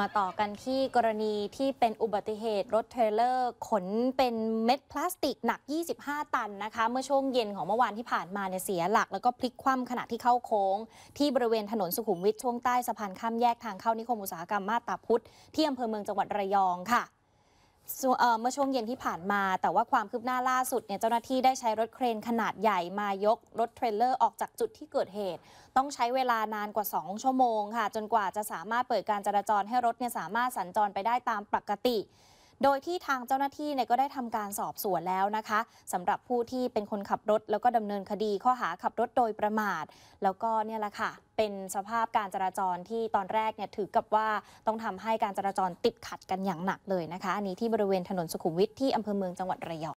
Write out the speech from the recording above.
มาต่อกันที่กรณีที่เป็นอุบัติเหตุรถเทรลเลอร์ ขนเป็นเม็ดพลาสติกหนัก 25 ตันนะคะ เมื่อช่วงเย็นของเมื่อวานที่ผ่านมาเนี่ยเสียหลักแล้วก็พลิกคว่ำขณะที่เข้าโค้ง ที่บริเวณถนนสุขุมวิทช่วงใต้สะพานข้ามแยกทางเข้านิคมอุตสาหกรรมมาตาพุทธที่อำเภอเมืองจังหวัดระยองค่ะเมื่อช่วงเย็นที่ผ่านมา แต่ว่าความคืบหน้าล่าสุดเนี่ยเจ้าหน้าที่ได้ใช้รถเครนขนาดใหญ่มายก รถเทรลเลอร์ออกจากจุดที่เกิดเหตุ ต้องใช้เวลานานกว่า 2 ชั่วโมงค่ะจนกว่าจะสามารถเปิดการจราจรให้รถเนี่ยสามารถสัญจรไปได้ตามปกติโดยที่ทางเจ้าหน้าที่เนี่ยก็ได้ทำการสอบสวนแล้วนะคะ สำหรับผู้ที่เป็นคนขับรถแล้วก็ดำเนินคดีข้อหาขับรถโดยประมาท แล้วก็เนี่ยแหละค่ะเป็นสภาพการจราจรที่ตอนแรกเนี่ยถือกับว่าต้องทำให้การจราจรติดขัดกันอย่างหนักเลยนะคะอันนี้ที่บริเวณถนนสุขุมวิทที่อำเภอเมืองจังหวัดระยอง